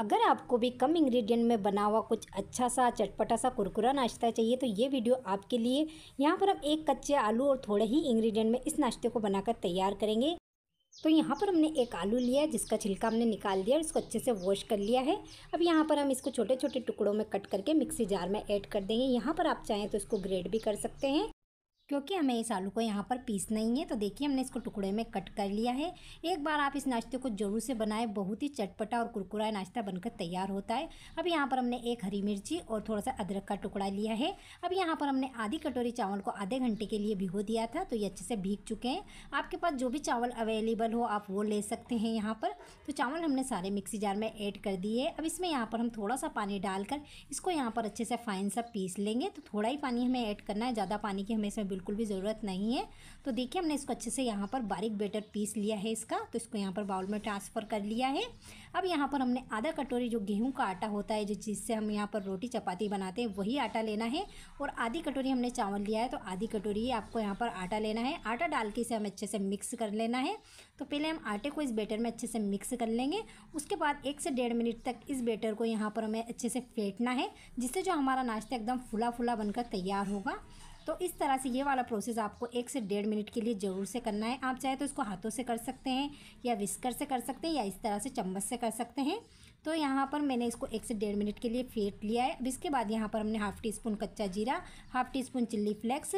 अगर आपको भी कम इंग्रेडिएंट में बना हुआ कुछ अच्छा सा चटपटा सा कुरकुरा नाश्ता चाहिए तो ये वीडियो आपके लिए यहाँ पर हम एक कच्चे आलू और थोड़े ही इंग्रेडिएंट में इस नाश्ते को बनाकर तैयार करेंगे तो यहाँ पर हमने एक आलू लिया है जिसका छिलका हमने निकाल दिया और इसको अच्छे से वॉश कर लिया है अब यहाँ पर हम इसको छोटे छोटे टुकड़ों में कट करके मिक्सी जार में ऐड कर देंगे यहाँ पर आप चाहें तो इसको ग्रेड भी कर सकते हैं क्योंकि हमें इस आलू को यहाँ पर पीस नहीं है तो देखिए हमने इसको टुकड़े में कट कर लिया है एक बार आप इस नाश्ते को ज़रूर से बनाएं बहुत ही चटपटा और कुरकुरा नाश्ता बनकर तैयार होता है अब यहाँ पर हमने एक हरी मिर्ची और थोड़ा सा अदरक का टुकड़ा लिया है अब यहाँ पर हमने आधी कटोरी चावल को आधे घंटे के लिए भिगो दिया था तो ये अच्छे से भीग चुके हैं आपके पास जो भी चावल अवेलेबल हो आप वो ले सकते हैं यहाँ पर तो चावल हमने सारे मिक्सी जार में ऐड कर दिए अब इसमें यहाँ पर हम थोड़ा सा पानी डालकर इसको यहाँ पर अच्छे से फाइन सा पीस लेंगे तो थोड़ा ही पानी हमें ऐड करना है ज़्यादा पानी की हमें इसमें बिल्कुल भी ज़रूरत नहीं है तो देखिए हमने इसको अच्छे से यहाँ पर बारीक बेटर पीस लिया है इसका तो इसको यहाँ पर बाउल में ट्रांसफ़र कर लिया है अब यहाँ पर हमने आधा कटोरी जो गेहूँ का आटा होता है जो जिससे हम यहाँ पर रोटी चपाती बनाते हैं वही आटा लेना है और आधी कटोरी हमने चावल लिया है तो आधी कटोरी आपको यहाँ पर आटा लेना है आटा डाल के इसे हमें अच्छे से मिक्स कर लेना है तो पहले हम आटे को इस बेटर में अच्छे से मिक्स कर लेंगे उसके बाद एक से डेढ़ मिनट तक इस बेटर को यहाँ पर हमें अच्छे से फेंटना है जिससे जो हमारा नाश्ता एकदम फुला फुला बनकर तैयार होगा तो इस तरह से ये वाला प्रोसेस आपको एक से डेढ़ मिनट के लिए ज़रूर से करना है आप चाहे तो इसको हाथों से कर सकते हैं या विस्कर से कर सकते हैं या इस तरह से चम्मच से कर सकते हैं तो यहाँ पर मैंने इसको एक से डेढ़ मिनट के लिए फेंट लिया है अब इसके बाद यहाँ पर हमने हाफ़ टी स्पून कच्चा जीरा half teaspoon chilli flakes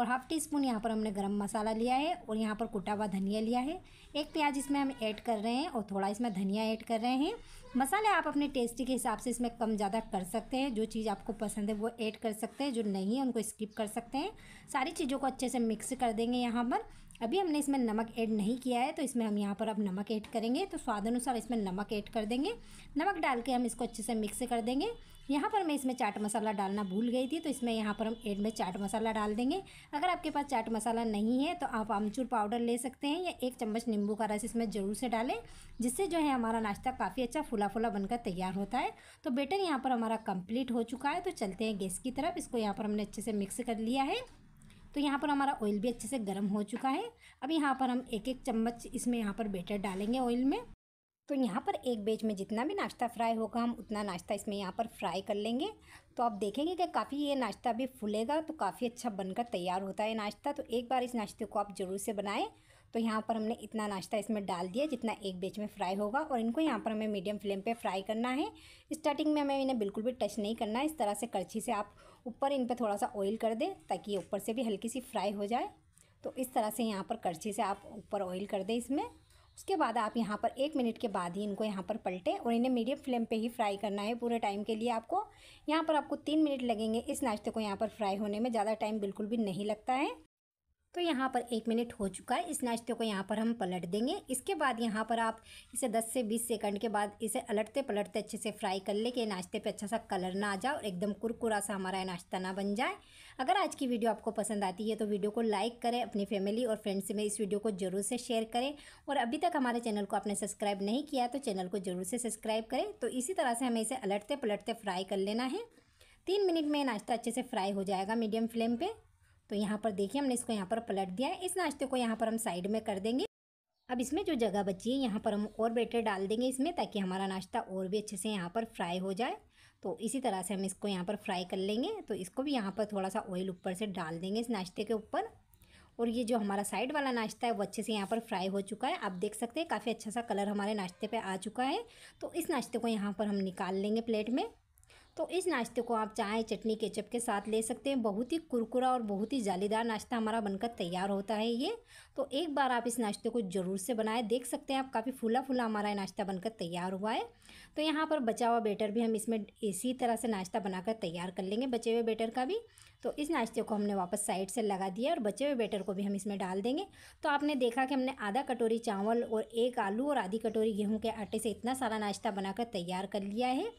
और हाफ़ टी स्पून यहाँ पर हमने गरम मसाला लिया है और यहाँ पर कुटा हुआ धनिया लिया है एक प्याज इसमें हम ऐड कर रहे हैं और थोड़ा इसमें धनिया ऐड कर रहे हैं मसाले आप अपने टेस्टी के हिसाब से इसमें कम ज़्यादा कर सकते हैं जो चीज़ आपको पसंद है वो ऐड कर सकते हैं जो नहीं है उनको स्किप कर सकते हैं सारी चीज़ों को अच्छे से मिक्स कर देंगे यहाँ पर अभी हमने इसमें नमक ऐड नहीं किया है तो इसमें हम यहाँ पर अब नमक ऐड करेंगे तो स्वाद अनुसार इसमें नमक ऐड कर देंगे नमक डाल के हम इसको अच्छे से मिक्स कर देंगे यहाँ पर मैं इसमें चाट मसाला डालना भूल गई थी तो इसमें यहाँ पर हम एड में चाट मसाला डाल देंगे अगर आपके पास चाट मसाला नहीं है तो आप आमचूर पाउडर ले सकते हैं या एक चम्मच नींबू का रस इसमें ज़रूर से डालें जिससे जो है हमारा नाश्ता काफ़ी अच्छा फुला फुला बनकर तैयार होता है तो बेटर यहाँ पर हमारा कम्प्लीट हो चुका है तो चलते हैं गैस की तरफ इसको यहाँ पर हमने अच्छे से मिक्स कर लिया है तो यहाँ पर हमारा ऑयल भी अच्छे से गर्म हो चुका है अब यहाँ पर हम एक एक चम्मच इसमें यहाँ पर बेटर डालेंगे ऑयल में तो यहाँ पर एक बेच में जितना भी नाश्ता फ्राई होगा हम उतना नाश्ता इसमें यहाँ पर फ्राई कर लेंगे तो आप देखेंगे कि काफ़ी ये नाश्ता भी फूलेगा तो काफ़ी अच्छा बनकर तैयार होता है नाश्ता तो एक बार इस नाश्ते को आप ज़रूर से बनाएं तो यहाँ पर हमने इतना नाश्ता इसमें डाल दिया जितना एक बेच में फ्राई होगा और इनको यहाँ पर हमें मीडियम फ्लेम पर फ्राई करना है स्टार्टिंग में हमें इन्हें बिल्कुल भी टच नहीं करना है इस तरह से करछी से आप ऊपर इन पर थोड़ा सा ऑयल कर दें ताकि ऊपर से भी हल्की सी फ्राई हो जाए तो इस तरह से यहाँ पर करछी से आप ऊपर ऑयल कर दें इसमें उसके बाद आप यहाँ पर एक मिनट के बाद ही इनको यहाँ पर पलटे और इन्हें मीडियम फ्लेम पे ही फ्राई करना है पूरे टाइम के लिए आपको यहाँ पर आपको तीन मिनट लगेंगे इस नाश्ते को यहाँ पर फ्राई होने में ज़्यादा टाइम बिल्कुल भी नहीं लगता है तो यहाँ पर एक मिनट हो चुका है इस नाश्ते को यहाँ पर हम पलट देंगे इसके बाद यहाँ पर आप इसे 10 से 20 सेकंड के बाद इसे अलटते पलटते अच्छे से फ्राई कर ले कि नाश्ते पे अच्छा सा कलर ना आ जाए और एकदम कुरकुरा सा हमारा नाश्ता ना बन जाए अगर आज की वीडियो आपको पसंद आती है तो वीडियो को लाइक करें अपनी फैमिली और फ्रेंड्स में इस वीडियो को ज़रूर से शेयर करें और अभी तक हमारे चैनल को आपने सब्सक्राइब नहीं किया तो चैनल को ज़रूर से सब्सक्राइब करें तो इसी तरह से हमें इसे अलटते पलटते फ्राई कर लेना है तीन मिनट में नाश्ता अच्छे से फ्राई हो जाएगा मीडियम फ्लेम पर तो यहाँ पर देखिए हमने इसको यहाँ पर पलट दिया है इस नाश्ते को यहाँ पर हम साइड में कर देंगे अब इसमें जो जगह बची है यहाँ पर हम और बेटर डाल देंगे इसमें ताकि हमारा नाश्ता और भी अच्छे से यहाँ पर फ्राई हो जाए तो इसी तरह से हम इसको यहाँ पर फ्राई कर लेंगे तो इसको भी यहाँ पर थोड़ा सा ऑयल ऊपर से डाल देंगे इस नाश्ते के ऊपर और ये जो हमारा साइड वाला नाश्ता है वो अच्छे से यहाँ पर फ्राई हो चुका है आप देख सकते हैं काफ़ी अच्छा सा कलर हमारे नाश्ते पे आ चुका है तो इस नाश्ते को यहाँ पर हम निकाल लेंगे प्लेट में तो इस नाश्ते को आप चाय चटनी केचप के साथ ले सकते हैं बहुत ही कुरकुरा और बहुत ही जालीदार नाश्ता हमारा बनकर तैयार होता है ये तो एक बार आप इस नाश्ते को ज़रूर से बनाएं देख सकते हैं आप काफ़ी फूला फूला हमारा नाश्ता बनकर तैयार हुआ है तो यहाँ पर बचा हुआ बेटर भी हम इसमें इसी तरह से नाश्ता बनाकर तैयार कर लेंगे बचे हुए बेटर का भी तो इस नाश्ते को हमने वापस साइड से लगा दिया और बचे हुए बेटर को भी हम इसमें डाल देंगे तो आपने देखा कि हमने आधा कटोरी चावल और एक आलू और आधी कटोरी गेहूँ के आटे से इतना सारा नाश्ता बनाकर तैयार कर लिया है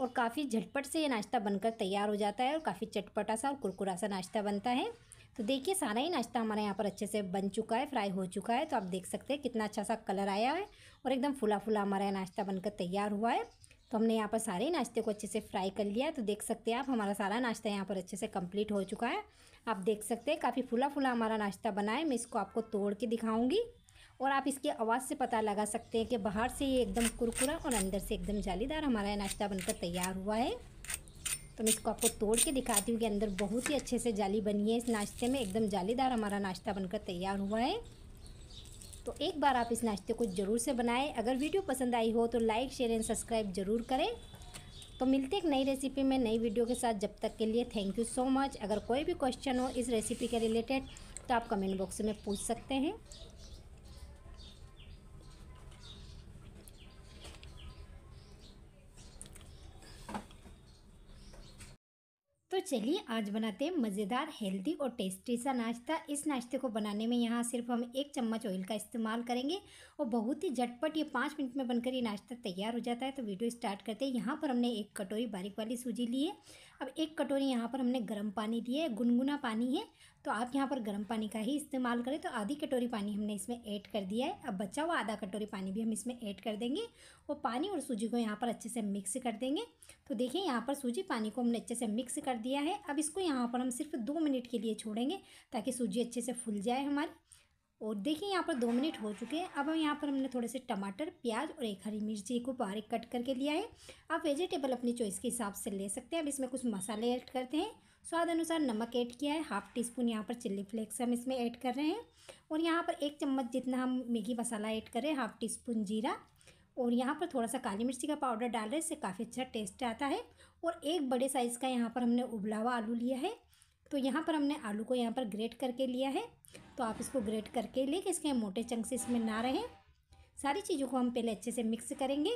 और काफ़ी झटपट से ये नाश्ता बनकर तैयार हो जाता है और काफ़ी चटपटा सा और कुरकुरा सा नाश्ता बनता है तो देखिए सारा ही नाश्ता हमारे यहाँ पर अच्छे से बन चुका है फ्राई हो चुका है तो आप देख सकते हैं कितना अच्छा सा कलर आया है और एकदम फुला फुला हमारा यहाँ नाश्ता बनकर तैयार हुआ है तो हमने यहाँ पर सारे नाश्ते को अच्छे से फ्राई कर लिया तो देख सकते हैं आप हमारा सारा नाश्ता यहाँ पर अच्छे से कंप्लीट हो चुका है आप देख सकते हैं काफ़ी फुला फुला हमारा नाश्ता बना है मैं इसको आपको तोड़ के दिखाऊँगी और आप इसकी आवाज़ से पता लगा सकते हैं कि बाहर से ये एकदम कुरकुरा और अंदर से एकदम जालीदार हमारा नाश्ता बनकर तैयार हुआ है तो मैं इसको आपको तोड़ के दिखाती हूँ कि अंदर बहुत ही अच्छे से जाली बनी है इस नाश्ते में एकदम जालीदार हमारा नाश्ता बनकर तैयार हुआ है तो एक बार आप इस नाश्ते को ज़रूर से बनाएं अगर वीडियो पसंद आई हो तो लाइक शेयर एंड सब्सक्राइब ज़रूर करें तो मिलते एक नई रेसिपी में नई वीडियो के साथ जब तक के लिए थैंक यू सो मच अगर कोई भी क्वेश्चन हो इस रेसिपी के रिलेटेड तो आप कमेंट बॉक्स में पूछ सकते हैं तो चलिए आज बनाते हैं मज़ेदार हेल्दी और टेस्टी सा नाश्ता इस नाश्ते को बनाने में यहाँ सिर्फ हम एक चम्मच ऑयल का इस्तेमाल करेंगे और बहुत ही झटपट ये पाँच मिनट में बनकर ये नाश्ता तैयार हो जाता है तो वीडियो स्टार्ट करते हैं यहाँ पर हमने एक कटोरी बारीक वाली सूजी ली है अब एक कटोरी यहाँ पर हमने गर्म पानी दिया है गुनगुना पानी है तो आप यहाँ पर गर्म पानी का ही इस्तेमाल करें तो आधी कटोरी पानी हमने इसमें ऐड कर दिया है अब बचा हुआ आधा कटोरी पानी भी हम इसमें ऐड कर देंगे वो पानी और सूजी को यहाँ पर अच्छे से मिक्स कर देंगे तो देखिए यहाँ पर सूजी पानी को हमने अच्छे से मिक्स कर दिया है अब इसको यहाँ पर हम सिर्फ दो मिनट के लिए छोड़ेंगे ताकि सूजी अच्छे से फूल जाए हमारी और देखिए यहाँ पर दो मिनट हो चुके हैं अब हम यहाँ पर हमने थोड़े से टमाटर प्याज और एक हरी मिर्ची को बारीक कट करके लिया है आप वेजिटेबल अपनी चॉइस के हिसाब से ले सकते हैं अब इसमें कुछ मसाले ऐड करते हैं स्वाद अनुसार नमक ऐड किया है हाफ़ टी स्पून यहाँ पर चिल्ली फ्लेक्स हम इसमें ऐड कर रहे हैं और यहाँ पर एक चम्मच जितना हम मैगी मसाला ऐड कर रहे हैं हाफ़ टी स्पून जीरा और यहाँ पर थोड़ा सा काली मिर्ची का पाउडर डाल रहे हैं इससे काफ़ी अच्छा टेस्ट आता है और एक बड़े साइज़ का यहाँ पर हमने उबला हुआ आलू लिया है तो यहाँ पर हमने आलू को यहाँ पर ग्रेट करके लिया है तो आप इसको ग्रेट करके ले कि इसके मोटे चंक्स इसमें ना रहें सारी चीज़ों को हम पहले अच्छे से मिक्स करेंगे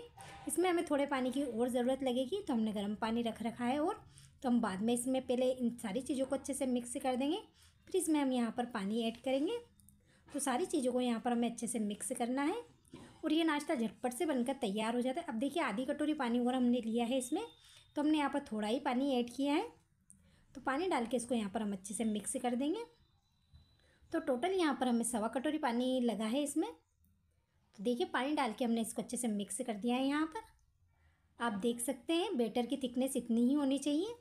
इसमें हमें थोड़े पानी की और ज़रूरत लगेगी तो हमने गर्म पानी रख रखा है और तो हम बाद में इसमें पहले इन सारी चीज़ों को अच्छे से मिक्स कर देंगे फिर इसमें हम यहाँ पर पानी ऐड करेंगे तो सारी चीज़ों को यहाँ पर हमें अच्छे से मिक्स करना है और ये नाश्ता झटपट से बनकर तैयार हो जाता है अब देखिए आधी कटोरी पानी और हमने लिया है इसमें तो हमने यहाँ पर थोड़ा ही पानी ऐड किया है तो पानी डाल के इसको यहाँ पर हम अच्छे से मिक्स कर देंगे तो टोटल यहाँ पर हमें सवा कटोरी पानी लगा है इसमें तो देखिए पानी डाल के हमने इसको अच्छे से मिक्स कर दिया है यहाँ पर आप देख सकते हैं बेटर की थिकनेस इतनी ही होनी चाहिए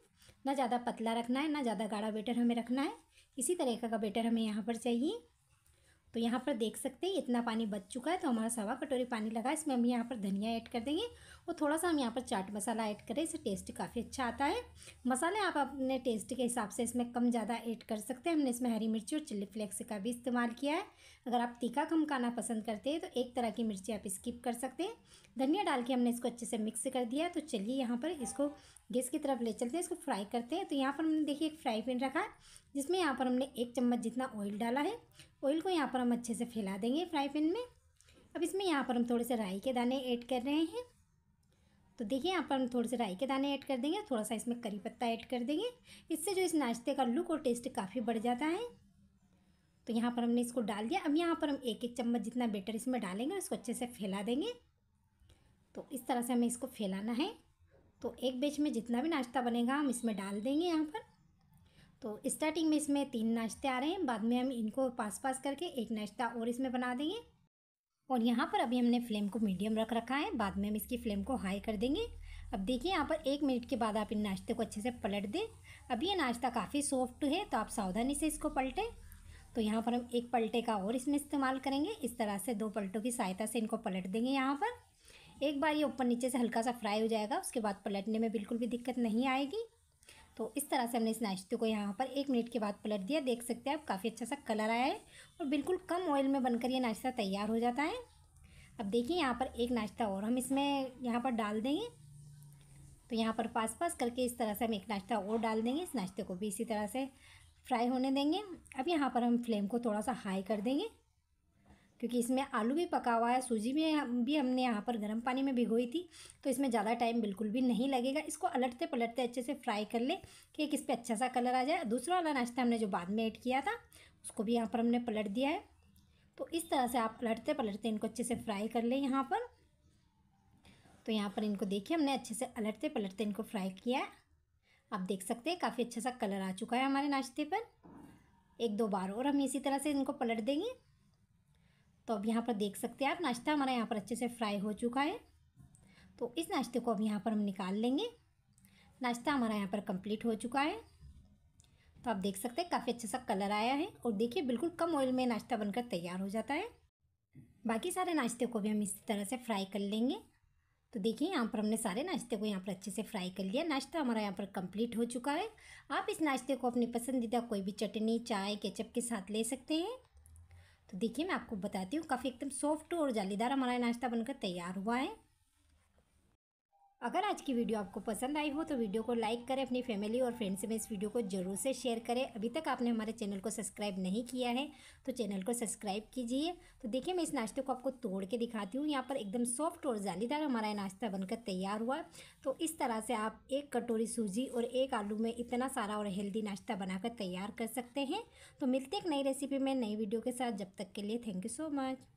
ना ज़्यादा पतला रखना है ना ज़्यादा गाढ़ा बेटर हमें रखना है इसी तरीक़े का बेटर हमें यहाँ पर चाहिए तो यहाँ पर देख सकते हैं इतना पानी बच चुका है तो हमारा सवा कटोरी पानी लगा इसमें हम यहाँ पर धनिया ऐड कर देंगे और थोड़ा सा हम यहाँ पर चाट मसाला ऐड करें इससे टेस्ट काफ़ी अच्छा आता है मसाले आप अपने टेस्ट के हिसाब से इसमें कम ज़्यादा ऐड कर सकते हैं हमने इसमें हरी मिर्ची और चिल्ली फ्लेक्स का भी इस्तेमाल किया है अगर आप तीखा कम खाना पसंद करते हैं तो एक तरह की मिर्ची आप स्किप कर सकते हैं धनिया डाल के हमने इसको अच्छे से मिक्स कर दिया तो चलिए यहाँ पर इसको गैस की तरफ ले चलते हैं इसको फ्राई करते हैं तो यहाँ पर हमने देखिए एक फ्राई पैन रखा है जिसमें यहाँ पर हमने एक चम्मच जितना ऑयल डाला है ऑयल को यहाँ पर हम अच्छे से फैला देंगे फ्राई पैन में अब इसमें यहाँ पर हम थोड़े से राई के दाने ऐड कर रहे हैं तो देखिए यहाँ पर हम थोड़े से राई के दाने ऐड कर देंगे थोड़ा सा इसमें करी पत्ता ऐड कर देंगे इससे जो इस नाश्ते का लुक और टेस्ट काफ़ी बढ़ जाता है तो यहाँ पर हमने इसको डाल दिया अब यहाँ पर हम एक एक चम्मच जितना बेटर इसमें डालेंगे इसको अच्छे से फैला देंगे तो इस तरह से हमें इसको फैलाना है तो एक बेच में जितना भी नाश्ता बनेगा हम इसमें डाल देंगे यहाँ पर तो स्टार्टिंग में इसमें तीन नाश्ते आ रहे हैं बाद में हम इनको पास पास करके एक नाश्ता और इसमें बना देंगे और यहाँ पर अभी हमने फ्लेम को मीडियम रख रखा है बाद में हम इसकी फ्लेम को हाई कर देंगे अब देखिए यहाँ पर एक मिनट के बाद आप इन नाश्ते को अच्छे से पलट दें अभी ये नाश्ता काफ़ी सॉफ्ट है तो आप सावधानी से इसको पलटें तो यहाँ पर हम एक पलटे का और इसमें इस्तेमाल करेंगे इस तरह से दो पलटों की सहायता से इनको पलट देंगे यहाँ पर एक बार ये ऊपर नीचे से हल्का सा फ्राई हो जाएगा उसके बाद पलटने में बिल्कुल भी दिक्कत नहीं आएगी तो इस तरह से हमने इस नाश्ते को यहाँ पर एक मिनट के बाद पलट दिया देख सकते हैं आप काफ़ी अच्छा सा कलर आया है और बिल्कुल कम ऑयल में बनकर ये नाश्ता तैयार हो जाता है अब देखिए यहाँ पर एक नाश्ता और हम इसमें यहाँ पर डाल देंगे तो यहाँ पर पास पास करके इस तरह से हम एक नाश्ता और डाल देंगे इस नाश्ते को भी इसी तरह से फ्राई होने देंगे अब यहाँ पर हम फ्लेम को थोड़ा सा हाई कर देंगे क्योंकि इसमें आलू भी पका हुआ है सूजी में भी हमने यहाँ पर गर्म पानी में भिगोई थी तो इसमें ज़्यादा टाइम बिल्कुल भी नहीं लगेगा इसको अलटते पलटते अच्छे से फ्राई कर ले कि एक इस पर अच्छा सा कलर आ जाए दूसरा वाला नाश्ता हमने जो बाद में ऐड किया था उसको भी यहाँ पर हमने पलट दिया है तो इस तरह से आप पलटते पलटते इनको अच्छे से फ्राई कर लें यहाँ पर तो यहाँ पर इनको देखिए हमने अच्छे से पलटते पलटते इनको फ्राई किया है आप देख सकते हैं काफ़ी अच्छा सा कलर आ चुका है हमारे नाश्ते पर एक दो बार और हम इसी तरह से इनको पलट देंगे तो अब यहाँ पर देख सकते हैं आप नाश्ता हमारा यहाँ पर अच्छे से फ्राई हो चुका है तो इस नाश्ते को अब यहाँ पर हम निकाल लेंगे नाश्ता हमारा यहाँ पर कंप्लीट हो चुका है तो आप देख सकते हैं काफ़ी अच्छा सा कलर आया है और देखिए बिल्कुल कम ऑयल में नाश्ता बनकर तैयार हो जाता है बाकी सारे नाश्ते को भी हम इसी तरह से फ्राई कर लेंगे तो देखिए यहाँ पर हमने सारे नाश्ते को यहाँ पर अच्छे से फ्राई कर लिया नाश्ता हमारा यहाँ पर कंप्लीट हो चुका है आप इस नाश्ते को अपनी पसंदीदा कोई भी चटनी चाय केचप के साथ ले सकते हैं तो देखिए मैं आपको बताती हूँ काफ़ी एकदम सॉफ्ट और जालीदार हमारा नाश्ता बनकर तैयार हुआ है अगर आज की वीडियो आपको पसंद आई हो तो वीडियो को लाइक करें अपनी फैमिली और फ्रेंड्स में इस वीडियो को जरूर से शेयर करें अभी तक आपने हमारे चैनल को सब्सक्राइब नहीं किया है तो चैनल को सब्सक्राइब कीजिए तो देखिए मैं इस नाश्ते को आपको तोड़ के दिखाती हूँ यहाँ पर एकदम सॉफ्ट और जालीदार हमारा नाश्ता बनकर तैयार हुआ तो इस तरह से आप एक कटोरी सूजी और एक आलू में इतना सारा और हेल्दी नाश्ता बनाकर तैयार कर सकते हैं तो मिलते एक नई रेसिपी में नई वीडियो के साथ जब तक के लिए थैंक यू सो मच